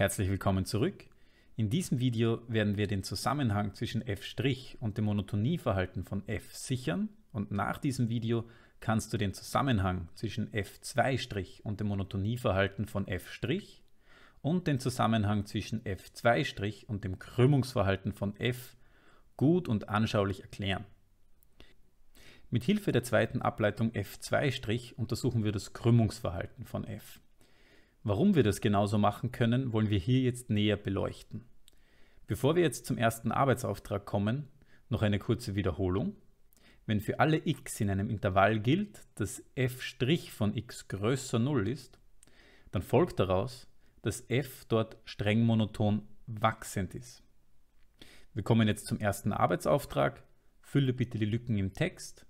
Herzlich willkommen zurück. In diesem Video werden wir den Zusammenhang zwischen f' und dem Monotonieverhalten von f sichern und nach diesem Video kannst du den Zusammenhang zwischen f2' und dem Monotonieverhalten von f' und den Zusammenhang zwischen f2' und dem Krümmungsverhalten von f gut und anschaulich erklären. Mit Hilfe der zweiten Ableitung f2' untersuchen wir das Krümmungsverhalten von f. Warum wir das genauso machen können, wollen wir hier jetzt näher beleuchten. Bevor wir jetzt zum ersten Arbeitsauftrag kommen, noch eine kurze Wiederholung. Wenn für alle x in einem Intervall gilt, dass f' von x größer 0 ist, dann folgt daraus, dass f dort streng monoton wachsend ist. Wir kommen jetzt zum ersten Arbeitsauftrag. Fülle bitte die Lücken im Text,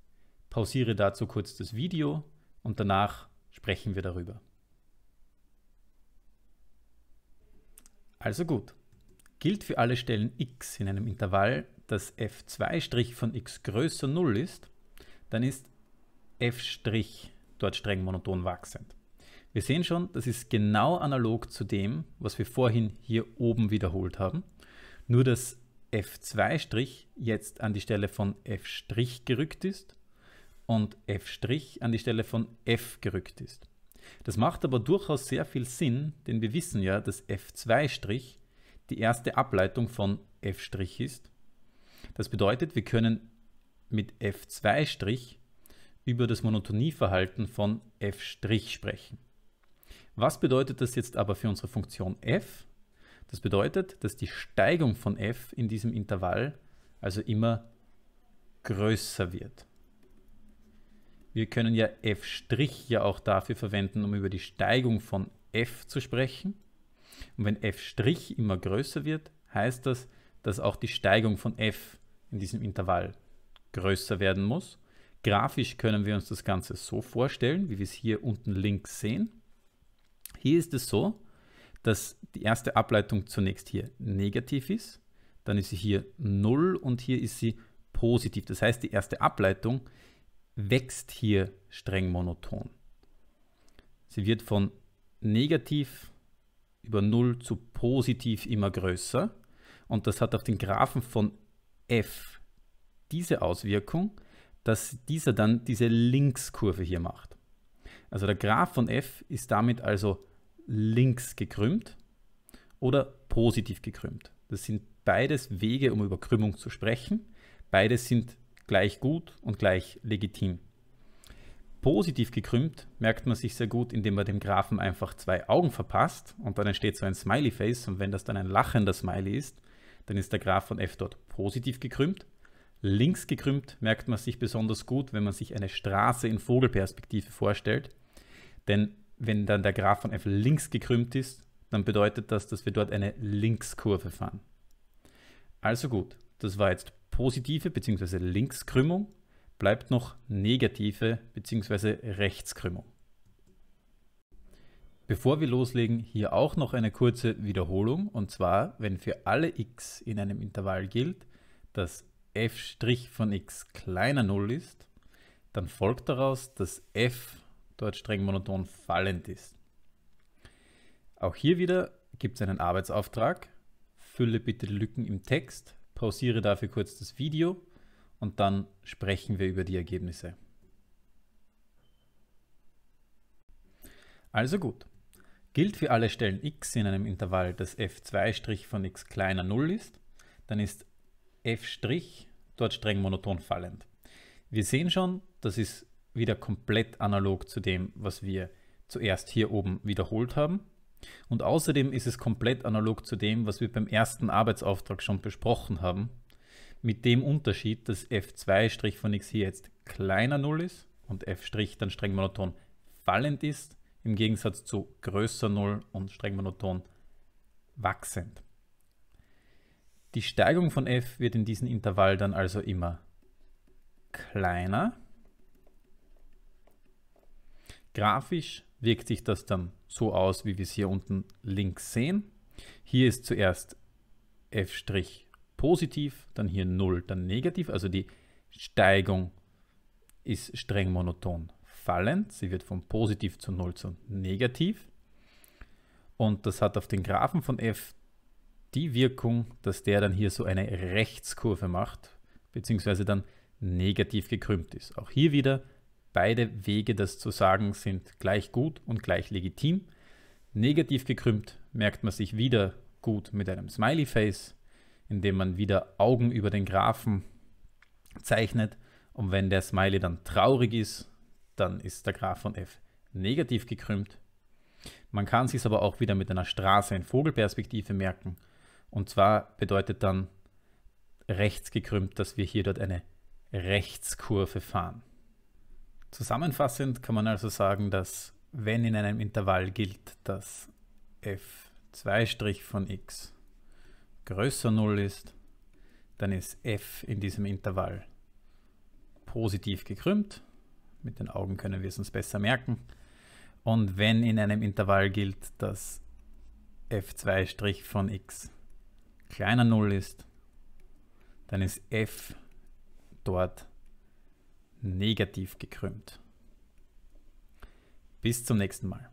pausiere dazu kurz das Video und danach sprechen wir darüber. Also gut, gilt für alle Stellen x in einem Intervall, dass f2' von x größer 0 ist, dann ist f' dort streng monoton wachsend. Wir sehen schon, das ist genau analog zu dem, was wir vorhin hier oben wiederholt haben, nur dass f2' jetzt an die Stelle von f' gerückt ist und f' an die Stelle von f gerückt ist. Das macht aber durchaus sehr viel Sinn, denn wir wissen ja, dass f2' die erste Ableitung von f' ist. Das bedeutet, wir können mit f2' über das Monotonieverhalten von f' sprechen. Was bedeutet das jetzt aber für unsere Funktion f? Das bedeutet, dass die Steigung von f in diesem Intervall also immer größer wird. Wir können ja f' ja auch dafür verwenden, um über die Steigung von f zu sprechen. Und wenn f' immer größer wird, heißt das, dass auch die Steigung von f in diesem Intervall größer werden muss. Grafisch können wir uns das Ganze so vorstellen, wie wir es hier unten links sehen. Hier ist es so, dass die erste Ableitung zunächst hier negativ ist, dann ist sie hier 0 und hier ist sie positiv. Das heißt, die erste Ableitung ist wächst hier streng monoton. Sie wird von negativ über 0 zu positiv immer größer und das hat auf den Graphen von f diese Auswirkung, dass dieser dann diese Linkskurve hier macht. Also der Graph von f ist damit also links gekrümmt oder positiv gekrümmt. Das sind beides Wege, um über Krümmung zu sprechen. Beides sind gleich gut und gleich legitim. Positiv gekrümmt merkt man sich sehr gut, indem man dem Graphen einfach zwei Augen verpasst und dann entsteht so ein Smiley-Face und wenn das dann ein lachender Smiley ist, dann ist der Graph von f dort positiv gekrümmt. Links gekrümmt merkt man sich besonders gut, wenn man sich eine Straße in Vogelperspektive vorstellt, denn wenn dann der Graph von f links gekrümmt ist, dann bedeutet das, dass wir dort eine Linkskurve fahren. Also gut, das war jetzt positive bzw. Linkskrümmung, bleibt noch negative bzw. Rechtskrümmung. Bevor wir loslegen, hier auch noch eine kurze Wiederholung und zwar, wenn für alle x in einem Intervall gilt, dass f' von x kleiner 0 ist, dann folgt daraus, dass f dort streng monoton fallend ist. Auch hier wieder gibt es einen Arbeitsauftrag. Fülle bitte Lücken im Text pausiere dafür kurz das Video und dann sprechen wir über die Ergebnisse. Also gut. Gilt für alle Stellen x in einem Intervall, das f2' von x kleiner 0 ist, dann ist f' dort streng monoton fallend. Wir sehen schon, das ist wieder komplett analog zu dem, was wir zuerst hier oben wiederholt haben. Und außerdem ist es komplett analog zu dem, was wir beim ersten Arbeitsauftrag schon besprochen haben, mit dem Unterschied, dass f2' von x hier jetzt kleiner 0 ist und f' dann streng monoton fallend ist, im Gegensatz zu größer 0 und streng monoton wachsend. Die Steigung von f wird in diesem Intervall dann also immer kleiner. Grafisch wirkt sich das dann so aus, wie wir es hier unten links sehen. Hier ist zuerst f' positiv, dann hier 0, dann negativ. Also die Steigung ist streng monoton fallend. Sie wird von positiv zu 0 zu negativ. Und das hat auf den Graphen von f die Wirkung, dass der dann hier so eine Rechtskurve macht, beziehungsweise dann negativ gekrümmt ist. Auch hier wieder Beide Wege, das zu sagen, sind gleich gut und gleich legitim. Negativ gekrümmt merkt man sich wieder gut mit einem Smiley Face, indem man wieder Augen über den Graphen zeichnet. Und wenn der Smiley dann traurig ist, dann ist der Graph von f negativ gekrümmt. Man kann sich aber auch wieder mit einer Straße in Vogelperspektive merken. Und zwar bedeutet dann rechts gekrümmt, dass wir hier dort eine Rechtskurve fahren. Zusammenfassend kann man also sagen, dass wenn in einem Intervall gilt, dass f2' von x größer 0 ist, dann ist f in diesem Intervall positiv gekrümmt. Mit den Augen können wir es uns besser merken. Und wenn in einem Intervall gilt, dass f2' von x kleiner 0 ist, dann ist f dort negativ gekrümmt. Bis zum nächsten Mal.